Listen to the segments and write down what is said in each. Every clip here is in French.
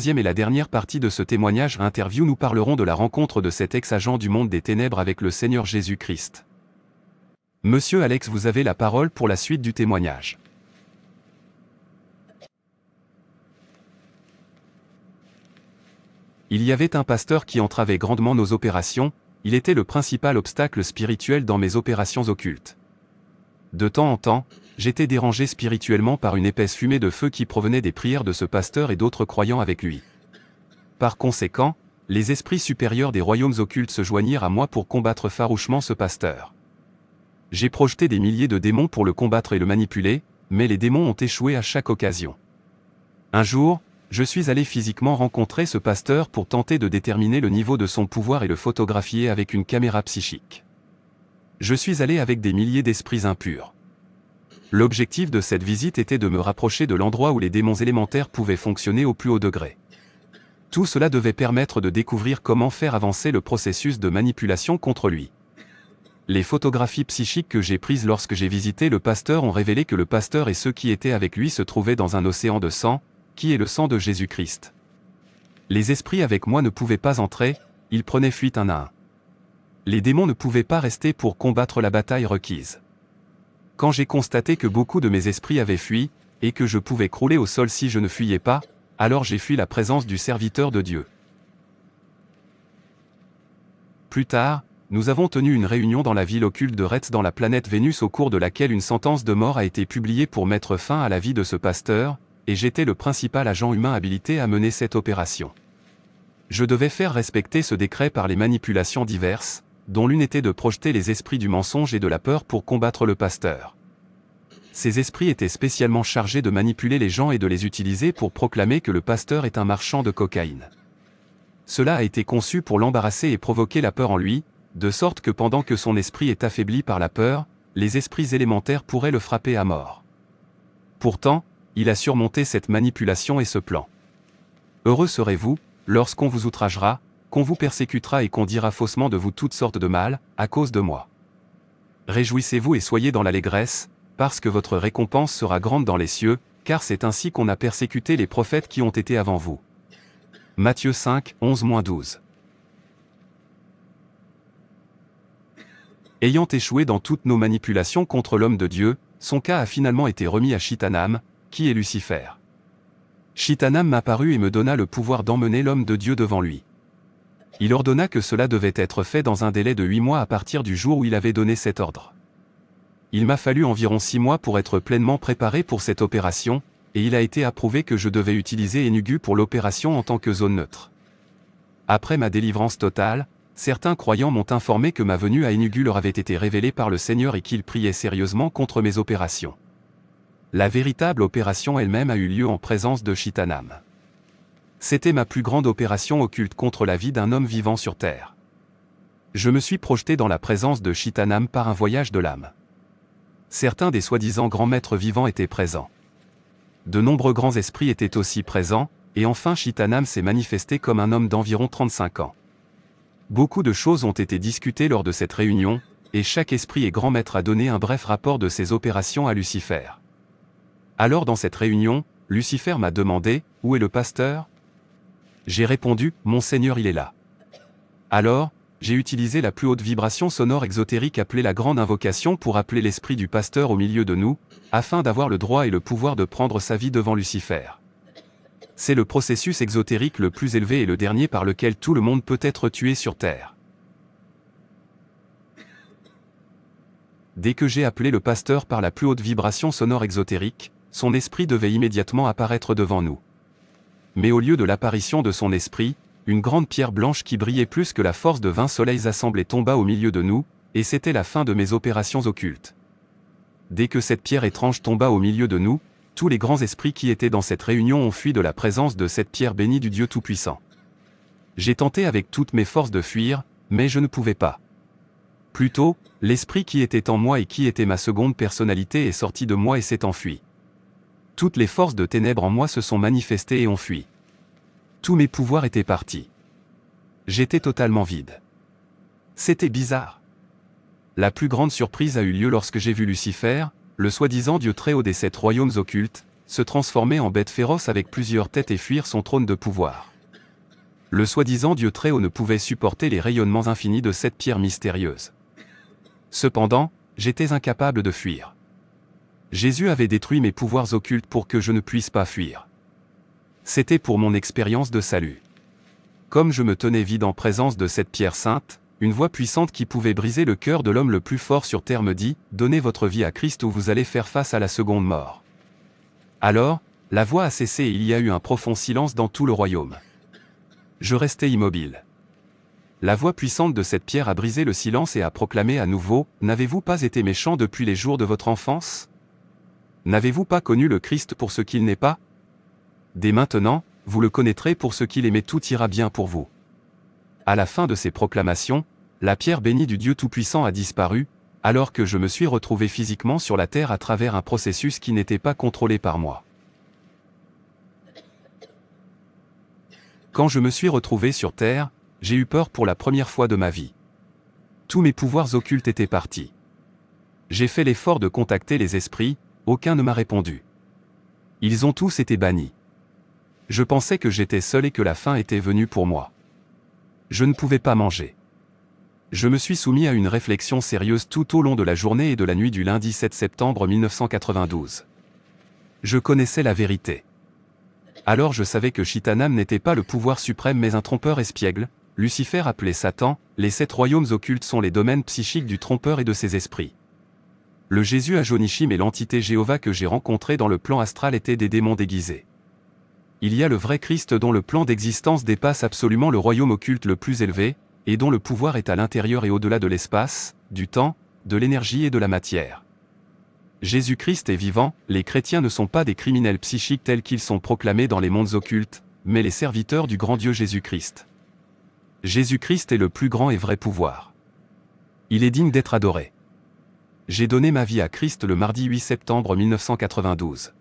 troisième et la dernière partie de ce témoignage interview nous parlerons de la rencontre de cet ex-agent du monde des ténèbres avec le Seigneur Jésus-Christ. Monsieur Alex, vous avez la parole pour la suite du témoignage. Il y avait un pasteur qui entravait grandement nos opérations, il était le principal obstacle spirituel dans mes opérations occultes. De temps en temps, j'étais dérangé spirituellement par une épaisse fumée de feu qui provenait des prières de ce pasteur et d'autres croyants avec lui. Par conséquent, les esprits supérieurs des royaumes occultes se joignirent à moi pour combattre farouchement ce pasteur. J'ai projeté des milliers de démons pour le combattre et le manipuler, mais les démons ont échoué à chaque occasion. Un jour, je suis allé physiquement rencontrer ce pasteur pour tenter de déterminer le niveau de son pouvoir et le photographier avec une caméra psychique je suis allé avec des milliers d'esprits impurs. L'objectif de cette visite était de me rapprocher de l'endroit où les démons élémentaires pouvaient fonctionner au plus haut degré. Tout cela devait permettre de découvrir comment faire avancer le processus de manipulation contre lui. Les photographies psychiques que j'ai prises lorsque j'ai visité le pasteur ont révélé que le pasteur et ceux qui étaient avec lui se trouvaient dans un océan de sang, qui est le sang de Jésus-Christ. Les esprits avec moi ne pouvaient pas entrer, ils prenaient fuite un à un les démons ne pouvaient pas rester pour combattre la bataille requise. Quand j'ai constaté que beaucoup de mes esprits avaient fui, et que je pouvais crouler au sol si je ne fuyais pas, alors j'ai fui la présence du serviteur de Dieu. Plus tard, nous avons tenu une réunion dans la ville occulte de Retz dans la planète Vénus au cours de laquelle une sentence de mort a été publiée pour mettre fin à la vie de ce pasteur, et j'étais le principal agent humain habilité à mener cette opération. Je devais faire respecter ce décret par les manipulations diverses, dont l'une était de projeter les esprits du mensonge et de la peur pour combattre le pasteur. Ces esprits étaient spécialement chargés de manipuler les gens et de les utiliser pour proclamer que le pasteur est un marchand de cocaïne. Cela a été conçu pour l'embarrasser et provoquer la peur en lui, de sorte que pendant que son esprit est affaibli par la peur, les esprits élémentaires pourraient le frapper à mort. Pourtant, il a surmonté cette manipulation et ce plan. Heureux serez-vous, lorsqu'on vous outragera, qu'on vous persécutera et qu'on dira faussement de vous toutes sortes de mal, à cause de moi. Réjouissez-vous et soyez dans l'allégresse, parce que votre récompense sera grande dans les cieux, car c'est ainsi qu'on a persécuté les prophètes qui ont été avant vous. Matthieu 5, 11-12 Ayant échoué dans toutes nos manipulations contre l'homme de Dieu, son cas a finalement été remis à Chitanam, qui est Lucifer. Chitanam m'apparut et me donna le pouvoir d'emmener l'homme de Dieu devant lui il ordonna que cela devait être fait dans un délai de huit mois à partir du jour où il avait donné cet ordre. Il m'a fallu environ six mois pour être pleinement préparé pour cette opération, et il a été approuvé que je devais utiliser Enugu pour l'opération en tant que zone neutre. Après ma délivrance totale, certains croyants m'ont informé que ma venue à Enugu leur avait été révélée par le Seigneur et qu'ils priaient sérieusement contre mes opérations. La véritable opération elle-même a eu lieu en présence de Chitanam. C'était ma plus grande opération occulte contre la vie d'un homme vivant sur Terre. Je me suis projeté dans la présence de Chitanam par un voyage de l'âme. Certains des soi-disant grands maîtres vivants étaient présents. De nombreux grands esprits étaient aussi présents, et enfin Chitanam s'est manifesté comme un homme d'environ 35 ans. Beaucoup de choses ont été discutées lors de cette réunion, et chaque esprit et grand maître a donné un bref rapport de ses opérations à Lucifer. Alors dans cette réunion, Lucifer m'a demandé, où est le pasteur j'ai répondu, Monseigneur il est là. Alors, j'ai utilisé la plus haute vibration sonore exotérique appelée la grande invocation pour appeler l'esprit du pasteur au milieu de nous, afin d'avoir le droit et le pouvoir de prendre sa vie devant Lucifer. C'est le processus exotérique le plus élevé et le dernier par lequel tout le monde peut être tué sur Terre. Dès que j'ai appelé le pasteur par la plus haute vibration sonore exotérique, son esprit devait immédiatement apparaître devant nous mais au lieu de l'apparition de son esprit, une grande pierre blanche qui brillait plus que la force de vingt soleils assemblés tomba au milieu de nous, et c'était la fin de mes opérations occultes. Dès que cette pierre étrange tomba au milieu de nous, tous les grands esprits qui étaient dans cette réunion ont fui de la présence de cette pierre bénie du Dieu Tout-Puissant. J'ai tenté avec toutes mes forces de fuir, mais je ne pouvais pas. Plutôt, l'esprit qui était en moi et qui était ma seconde personnalité est sorti de moi et s'est enfui. Toutes les forces de ténèbres en moi se sont manifestées et ont fui. Tous mes pouvoirs étaient partis. J'étais totalement vide. C'était bizarre. La plus grande surprise a eu lieu lorsque j'ai vu Lucifer, le soi-disant dieu très haut des sept royaumes occultes, se transformer en bête féroce avec plusieurs têtes et fuir son trône de pouvoir. Le soi-disant dieu très haut ne pouvait supporter les rayonnements infinis de cette pierre mystérieuse. Cependant, j'étais incapable de fuir. Jésus avait détruit mes pouvoirs occultes pour que je ne puisse pas fuir. C'était pour mon expérience de salut. Comme je me tenais vide en présence de cette pierre sainte, une voix puissante qui pouvait briser le cœur de l'homme le plus fort sur terre me dit, Donnez votre vie à Christ ou vous allez faire face à la seconde mort. Alors, la voix a cessé et il y a eu un profond silence dans tout le royaume. Je restais immobile. La voix puissante de cette pierre a brisé le silence et a proclamé à nouveau, N'avez-vous pas été méchant depuis les jours de votre enfance N'avez-vous pas connu le Christ pour ce qu'il n'est pas Dès maintenant, vous le connaîtrez pour ce qu'il est tout ira bien pour vous. À la fin de ces proclamations, la pierre bénie du Dieu Tout-Puissant a disparu, alors que je me suis retrouvé physiquement sur la terre à travers un processus qui n'était pas contrôlé par moi. Quand je me suis retrouvé sur terre, j'ai eu peur pour la première fois de ma vie. Tous mes pouvoirs occultes étaient partis. J'ai fait l'effort de contacter les esprits, aucun ne m'a répondu. Ils ont tous été bannis. Je pensais que j'étais seul et que la faim était venue pour moi. Je ne pouvais pas manger. Je me suis soumis à une réflexion sérieuse tout au long de la journée et de la nuit du lundi 7 septembre 1992. Je connaissais la vérité. Alors je savais que Chitanam n'était pas le pouvoir suprême mais un trompeur espiègle, Lucifer appelé Satan, les sept royaumes occultes sont les domaines psychiques du trompeur et de ses esprits le Jésus à Jonichim et l'entité Jéhovah que j'ai rencontrée dans le plan astral étaient des démons déguisés. Il y a le vrai Christ dont le plan d'existence dépasse absolument le royaume occulte le plus élevé, et dont le pouvoir est à l'intérieur et au-delà de l'espace, du temps, de l'énergie et de la matière. Jésus-Christ est vivant, les chrétiens ne sont pas des criminels psychiques tels qu'ils sont proclamés dans les mondes occultes, mais les serviteurs du grand Dieu Jésus-Christ. Jésus-Christ est le plus grand et vrai pouvoir. Il est digne d'être adoré. J'ai donné ma vie à Christ le mardi 8 septembre 1992.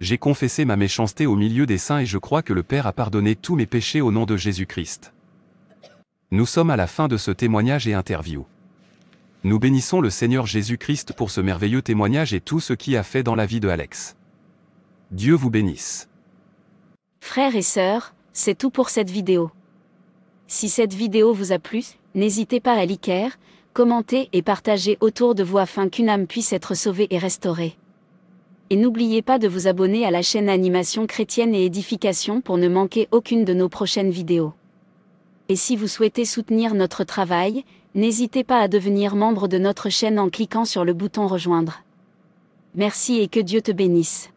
J'ai confessé ma méchanceté au milieu des saints et je crois que le Père a pardonné tous mes péchés au nom de Jésus-Christ. Nous sommes à la fin de ce témoignage et interview. Nous bénissons le Seigneur Jésus-Christ pour ce merveilleux témoignage et tout ce qu'il a fait dans la vie de Alex. Dieu vous bénisse. Frères et sœurs, c'est tout pour cette vidéo. Si cette vidéo vous a plu, n'hésitez pas à liker, commentez et partagez autour de vous afin qu'une âme puisse être sauvée et restaurée. Et n'oubliez pas de vous abonner à la chaîne Animation chrétienne et édification pour ne manquer aucune de nos prochaines vidéos. Et si vous souhaitez soutenir notre travail, n'hésitez pas à devenir membre de notre chaîne en cliquant sur le bouton Rejoindre. Merci et que Dieu te bénisse.